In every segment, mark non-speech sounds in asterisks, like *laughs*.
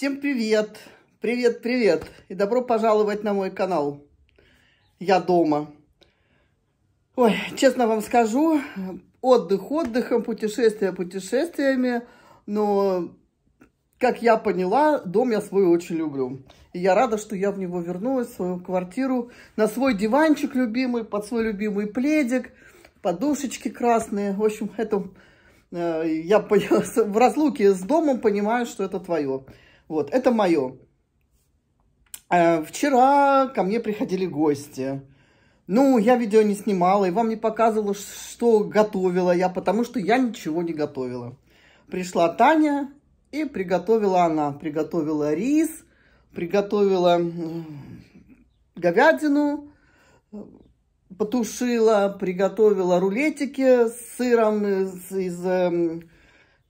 Всем привет! Привет, привет! И добро пожаловать на мой канал. Я дома. Ой, честно вам скажу, отдых отдыхом, путешествия путешествиями, но, как я поняла, дом я свой очень люблю. И я рада, что я в него вернулась, в свою квартиру, на свой диванчик любимый, под свой любимый пледик, подушечки красные. В общем, это э, я *laughs* в разлуке с домом понимаю, что это твое. Вот, это мое. Э, вчера ко мне приходили гости. Ну, я видео не снимала и вам не показывала, что готовила я, потому что я ничего не готовила. Пришла Таня и приготовила она. Приготовила рис, приготовила говядину, потушила, приготовила рулетики с сыром из, из э,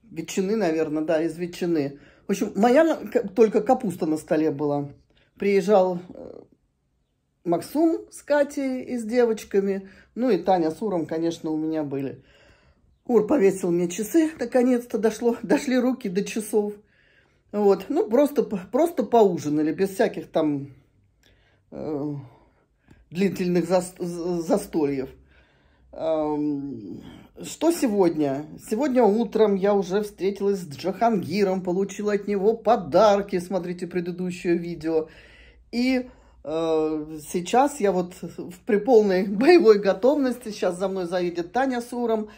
ветчины, наверное, да, из ветчины. В общем, моя только капуста на столе была. Приезжал э, Максум с Катей и с девочками. Ну и Таня с Уром, конечно, у меня были. Ур повесил мне часы, наконец-то дошло, *laughs* дошли руки до часов. Вот, ну просто, просто поужинали, без всяких там э, длительных зас, застольев. Эм, что сегодня? Сегодня утром я уже встретилась с Джахангиром, получила от него подарки, смотрите предыдущее видео. И э, сейчас я вот в, при полной *laughs* боевой готовности, сейчас за мной заедет Таня с Уром,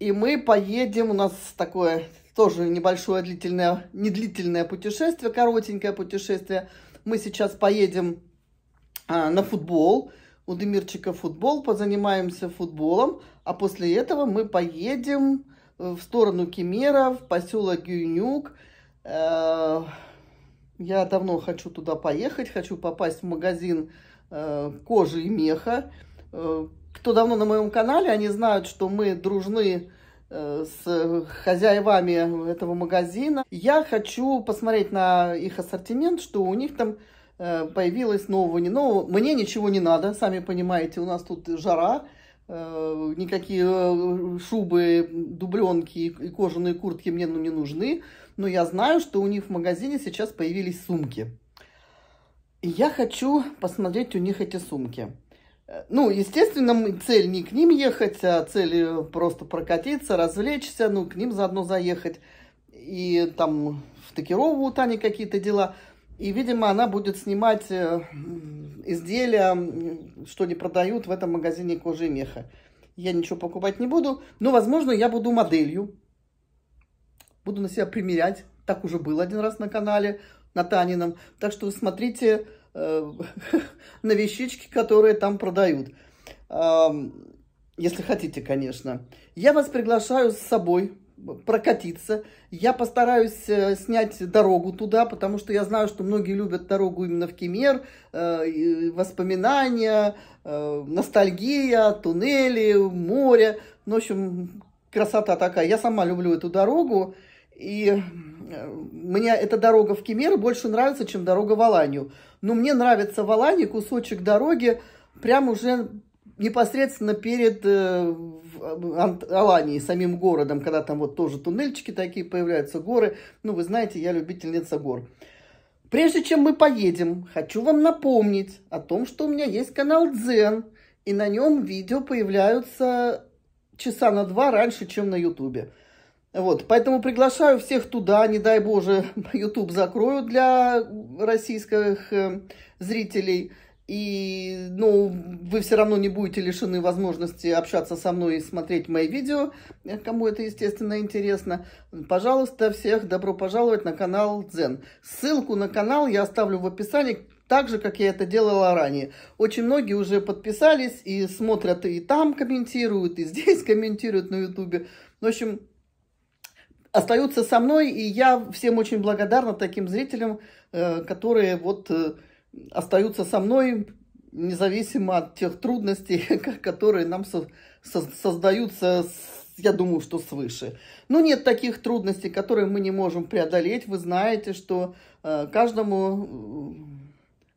и мы поедем, у нас такое тоже небольшое длительное, не длительное путешествие, коротенькое путешествие. Мы сейчас поедем э, на футбол, у Демирчика футбол, позанимаемся футболом. А после этого мы поедем э, в сторону Кемера, в поселок Гюнюк. Э, я давно хочу туда поехать, хочу попасть в магазин э, кожи и меха. Кто давно на моем канале, они знают, что мы дружны с хозяевами этого магазина. Я хочу посмотреть на их ассортимент, что у них там появилось нового, не нового. Мне ничего не надо, сами понимаете, у нас тут жара, Э, никакие э, шубы, дубленки и кожаные куртки мне ну, не нужны, но я знаю, что у них в магазине сейчас появились сумки. И я хочу посмотреть у них эти сумки. Э, ну, естественно, цель не к ним ехать, а цель просто прокатиться, развлечься, ну, к ним заодно заехать. И там в Такирову у Тани какие-то дела – и, видимо, она будет снимать э, изделия, что не продают в этом магазине кожи и меха. Я ничего покупать не буду, но, возможно, я буду моделью. Буду на себя примерять. Так уже был один раз на канале, на Танином. Так что смотрите э, *laughs* на вещички, которые там продают. Э, если хотите, конечно. Я вас приглашаю с собой прокатиться. Я постараюсь э, снять дорогу туда, потому что я знаю, что многие любят дорогу именно в Кемер. Э, воспоминания, э, ностальгия, туннели, море. Ну, в общем, красота такая. Я сама люблю эту дорогу. И мне эта дорога в Кемер больше нравится, чем дорога в Аланию. Но мне нравится в Алании кусочек дороги, прям уже непосредственно перед э, Аланией, самим городом, когда там вот тоже туннельчики такие появляются, горы. Ну, вы знаете, я любительница гор. Прежде чем мы поедем, хочу вам напомнить о том, что у меня есть канал Дзен, и на нем видео появляются часа на два раньше, чем на Ютубе. Вот, поэтому приглашаю всех туда, не дай Боже, YouTube *laughs* закрою для российских э, зрителей – и, ну, вы все равно не будете лишены возможности общаться со мной и смотреть мои видео, э, кому это, естественно, интересно. Пожалуйста, всех добро пожаловать на канал Дзен. Ссылку на канал я оставлю в описании, так же, как я это делала ранее. Очень многие уже подписались и смотрят и там комментируют, и здесь *laughs* комментируют на ютубе. В общем, остаются со мной, и я всем очень благодарна таким зрителям, э, которые вот э, остаются со мной, независимо от тех трудностей, *laughs* которые нам со со создаются, я думаю, что свыше. Но ну, нет таких трудностей, которые мы не можем преодолеть. Вы знаете, что э, каждому э,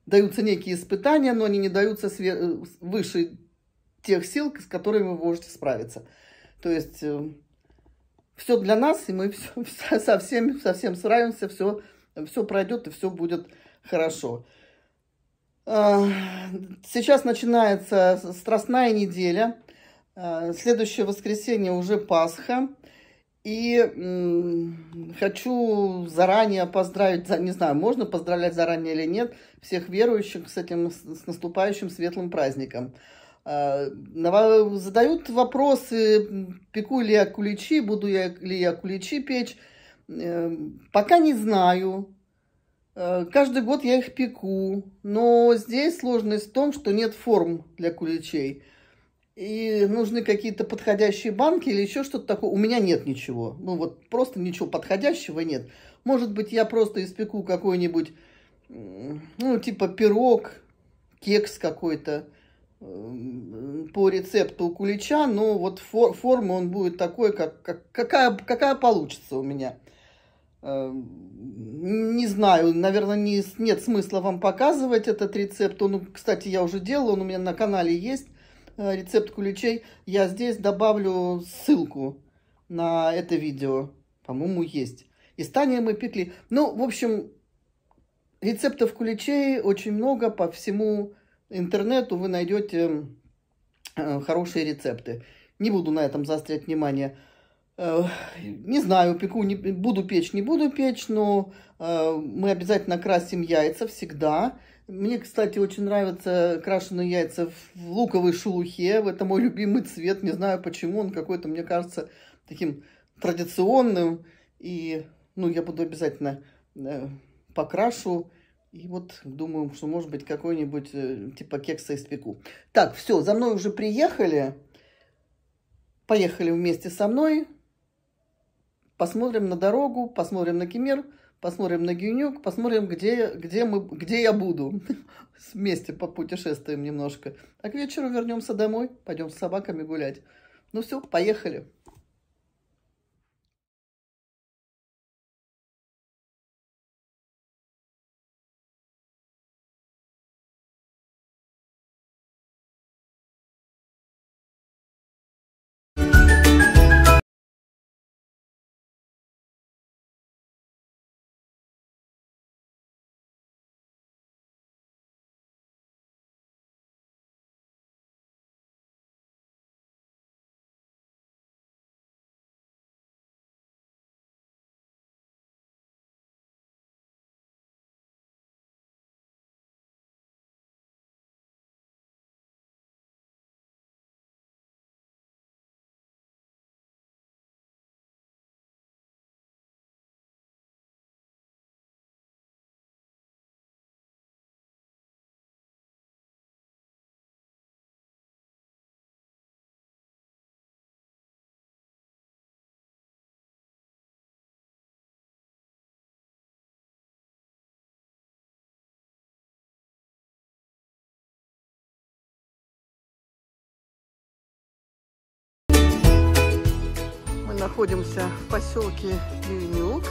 даются некие испытания, но они не даются э, выше тех сил, с которыми вы можете справиться. То есть э, все для нас, и мы *laughs* все, со, всеми, со всем справимся, все, все пройдет и все будет хорошо. Сейчас начинается страстная неделя. Э, следующее воскресенье уже Пасха. И хочу заранее поздравить, не знаю, можно поздравлять заранее или нет, всех верующих с этим, с наступающим светлым праздником. Э, задают вопросы, пеку ли я куличи, буду я, ли я куличи печь. Э, пока не знаю. Э, каждый год я их пеку, но здесь сложность в том, что нет форм для куличей. И нужны какие-то подходящие банки или еще что-то такое. У меня нет ничего. Ну вот просто ничего подходящего нет. Может быть, я просто испеку какой-нибудь, ну, типа пирог, кекс какой-то по рецепту кулича, но вот фор формы он будет такой, как, как, какая, какая получится у меня – Эм, не знаю, наверное, не, нет смысла вам показывать этот рецепт. Он, кстати, я уже делала, он у меня на канале есть. Э, рецепт куличей. Я здесь добавлю ссылку на это видео. По-моему, есть. И Тани мы петли. Ну, в общем, рецептов куличей очень много. По всему интернету вы найдете э, хорошие рецепты. Не буду на этом заострять внимание. Не знаю, пеку, не, буду печь, не буду печь, но э, мы обязательно красим яйца всегда. Мне, кстати, очень нравятся крашеные яйца в луковой шелухе. Это мой любимый цвет. Не знаю почему. Он какой-то, мне кажется, таким традиционным. И ну, я буду обязательно э, покрашу. И вот думаю, что может быть какой-нибудь э, типа кекса испеку. Так, все, за мной уже приехали. Поехали вместе со мной посмотрим на дорогу, посмотрим на Кемер, посмотрим на Гюнюк, посмотрим, где, где, мы, где я буду. *laughs* Вместе попутешествуем немножко. А к вечеру вернемся домой, пойдем с собаками гулять. Ну все, поехали. находимся в поселке Ливнюк.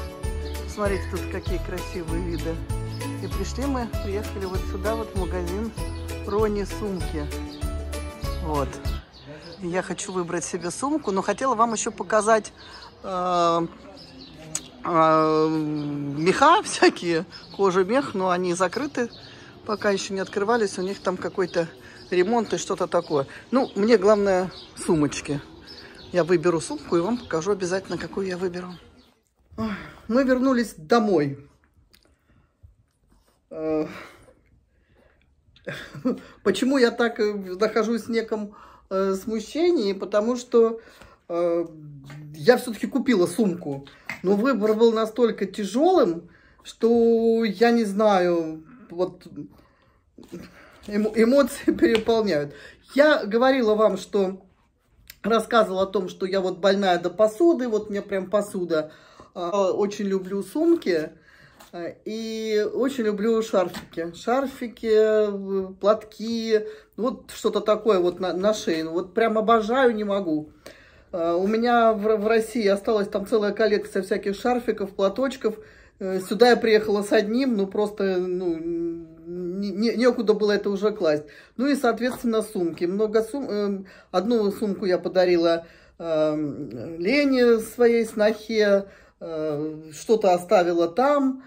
Смотрите, тут какие красивые виды. И пришли мы, приехали вот сюда, вот в магазин Рони сумки. Вот. Я хочу выбрать себе сумку, но хотела вам еще показать э, э, меха *laughs* всякие, кожа мех, но они закрыты, пока еще не открывались, у них там какой-то ремонт и что-то такое. Ну, мне главное сумочки. Я выберу сумку и вам покажу обязательно, какую я выберу. Мы вернулись домой. Э, *laughs* почему я так э, нахожусь в неком э, смущении? Потому что я все-таки купила сумку. Но выбор был настолько тяжелым, что я не знаю, вот эмоции *laughs* переполняют. Я говорила вам, что рассказывал о том, что я вот больная до посуды, вот мне прям посуда. А, очень люблю сумки э, и очень люблю шарфики. Шарфики, э, платки, вот что-то такое вот на, на шею. Ну, вот прям обожаю, не могу. Э, у меня в, в России осталась там целая коллекция всяких шарфиков, платочков. Сюда я приехала с одним, ну просто ну, не, не, некуда было это уже класть. Ну и, соответственно, сумки. Много сум... Эм, одну сумку я подарила э, Лене своей снохе, э, что-то оставила там,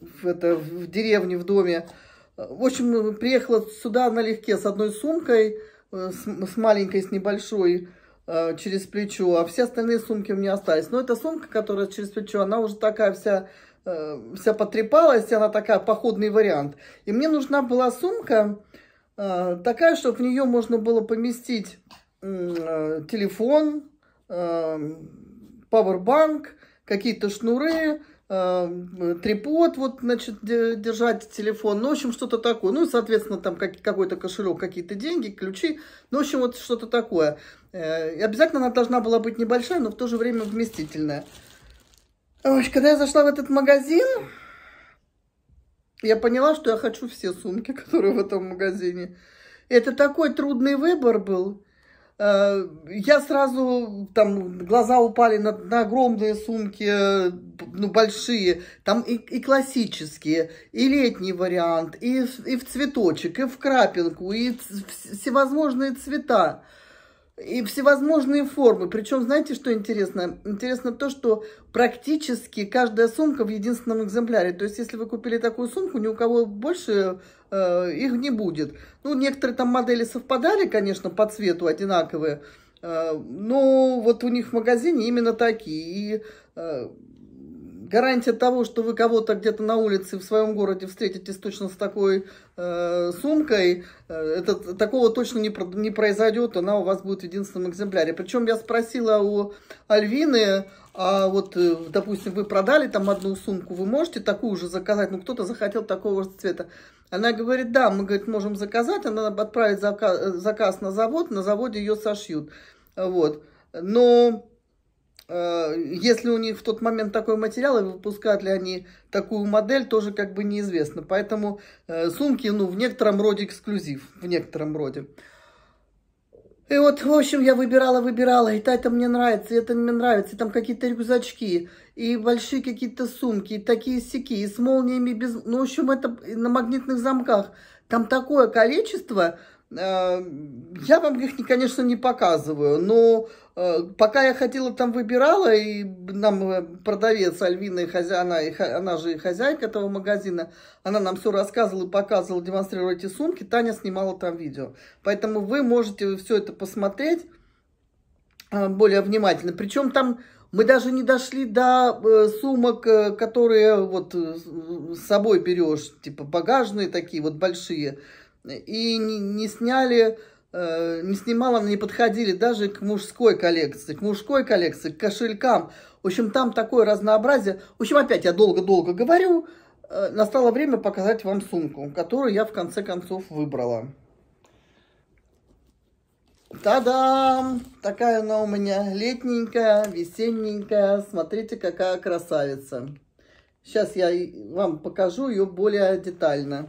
в, это, в деревне, в доме. В общем, приехала сюда налегке с одной сумкой, э, с, с маленькой, с небольшой, э, через плечо, а все остальные сумки у меня остались. Но эта сумка, которая через плечо, она уже такая вся Э, вся потрепалась, она такая, походный вариант. И мне нужна была сумка э, такая, чтобы в нее можно было поместить э, телефон, э, пауэрбанк, какие-то шнуры, трипод, вот, значит, держать телефон, ну, в общем, что-то такое. Ну, соответственно, там какой-то кошелек, какие-то деньги, ключи, ну, в общем, вот что-то такое. И обязательно она должна была быть небольшая, но в то же время вместительная. Ой, когда я зашла в этот магазин, я поняла, что я хочу все сумки, *laughs* которые в этом магазине. Это такой трудный выбор был. Э, я сразу, там, глаза упали на, на огромные сумки, ну, большие, там и, и классические, и летний вариант, и, и в цветочек, и в крапинку, и всевозможные цвета и всевозможные формы. Причем, знаете, что интересно? Интересно то, что практически каждая сумка в единственном экземпляре. То есть, если вы купили такую сумку, ни у кого больше э, их не будет. Ну, некоторые там модели совпадали, конечно, по цвету одинаковые. Э, но вот у них в магазине именно такие. И э, Гарантия того, что вы кого-то где-то на улице в своем городе встретите точно с такой э, сумкой, э, это, такого точно не, не произойдет, она у вас будет в единственном экземпляре. Причем я спросила у Альвины, а вот, э, допустим, вы продали там одну сумку, вы можете такую же заказать? Ну, кто-то захотел такого же цвета. Она говорит, да, мы, говорит, можем заказать, она отправит заказ, заказ на завод, на заводе ее сошьют. Вот. Но Э, если у них в тот момент такой материал, и выпускают ли они такую модель, тоже как бы неизвестно. Поэтому э, сумки, ну, в некотором роде эксклюзив, в некотором роде. И вот, в общем, я выбирала, выбирала, и та это мне нравится, и это мне нравится, и там какие-то рюкзачки, и большие какие-то сумки, и такие сики, и с молниями без... Ну, в общем, это на магнитных замках. Там такое количество, Э, я вам их, конечно, не показываю, но э, пока я ходила там выбирала, и нам э, продавец Альвина, и хозя... она, и она же и хозяйка этого магазина, она нам все рассказывала, показывала, демонстрировала эти сумки, Таня снимала там видео. Поэтому вы можете все это посмотреть более внимательно. Причем там мы даже не дошли до сумок, которые вот с собой берешь, типа багажные такие вот большие, и не, не сняли, э, не снимала, не подходили даже к мужской коллекции, к мужской коллекции, к кошелькам. В общем, там такое разнообразие. В общем, опять я долго-долго говорю. Э, настало время показать вам сумку, которую я в конце концов выбрала. Та-дам! Такая она у меня летненькая, весенненькая. Смотрите, какая красавица. Сейчас я вам покажу ее более детально.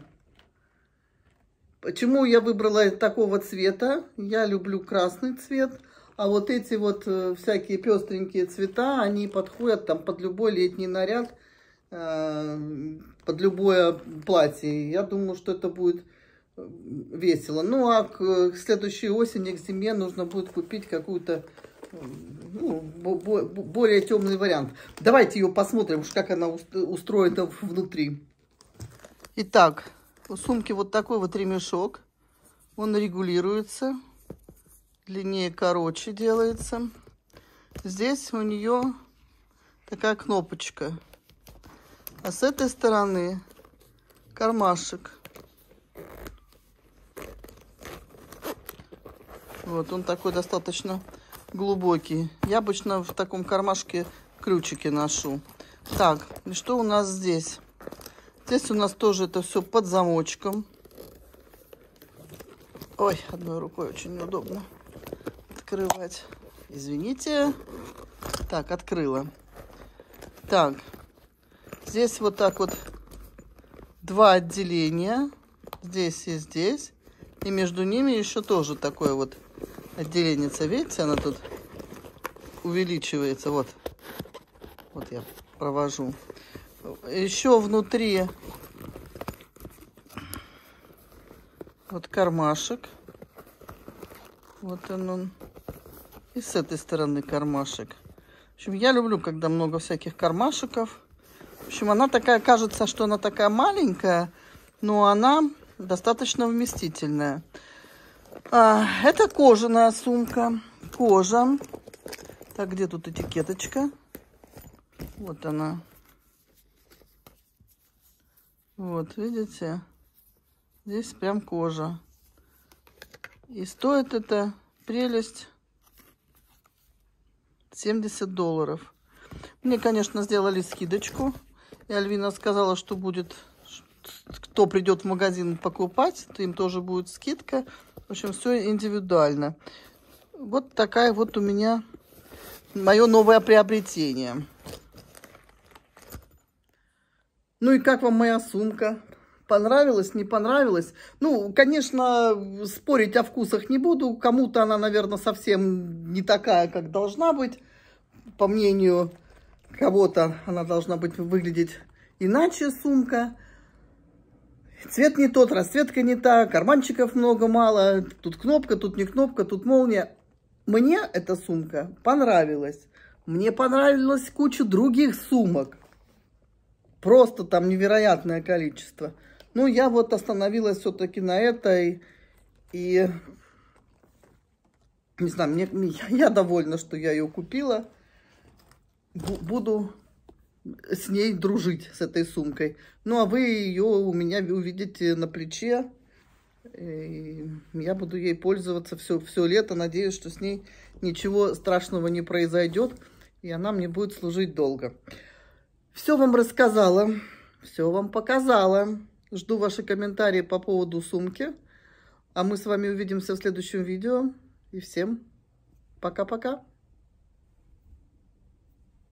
Почему я выбрала такого цвета? Я люблю красный цвет. А вот эти вот э, всякие пестренькие цвета, они подходят там под любой летний наряд, э, под любое платье. Я думаю, что это будет э, весело. Ну, а к следующей осени, к зиме нужно будет купить какую-то ну, более темный вариант. Давайте ее посмотрим, как она устроена внутри. Итак, у сумки вот такой вот ремешок. Он регулируется. Длиннее, короче делается. Здесь у нее такая кнопочка. А с этой стороны кармашек. Вот, он такой достаточно глубокий. Я обычно в таком кармашке крючики ношу. Так, что у нас здесь? Здесь у нас тоже это все под замочком. Ой, одной рукой очень неудобно открывать. Извините. Так, открыла. Так, здесь вот так вот два отделения. Здесь и здесь. И между ними еще тоже такое вот отделение. Видите, она тут увеличивается. Вот. Вот я провожу еще внутри вот кармашек. Вот он, он. И с этой стороны кармашек. В общем, я люблю, когда много всяких кармашеков. В общем, она такая, кажется, что она такая маленькая, но она достаточно вместительная. А, это кожаная сумка. Кожа. Так, где тут этикеточка? Вот она. Вот, видите? Здесь прям кожа. И стоит эта прелесть 70 долларов. Мне, конечно, сделали скидочку. И Альвина сказала, что будет, кто придет в магазин покупать, то им тоже будет скидка. В общем, все индивидуально. Вот такая вот у меня мое новое приобретение. Ну и как вам моя сумка? Понравилась? не понравилась? Ну, конечно, спорить о вкусах не буду. Кому-то она, наверное, совсем не такая, как должна быть. По мнению кого-то она должна быть выглядеть иначе, сумка. Цвет не тот, расцветка не та, карманчиков много-мало. Тут кнопка, тут не кнопка, тут молния. Мне эта сумка понравилась. Мне понравилась куча других сумок. Просто там невероятное количество. Ну, я вот остановилась все-таки на этой. И, не знаю, мне, я, я довольна, что я ее купила. Буду с ней дружить, с этой сумкой. Ну, а вы ее у меня увидите на плече. И я буду ей пользоваться все, все лето. Надеюсь, что с ней ничего страшного не произойдет. И она мне будет служить долго. Все вам рассказала, все вам показала. Жду ваши комментарии по поводу сумки. А мы с вами увидимся в следующем видео. И всем пока-пока.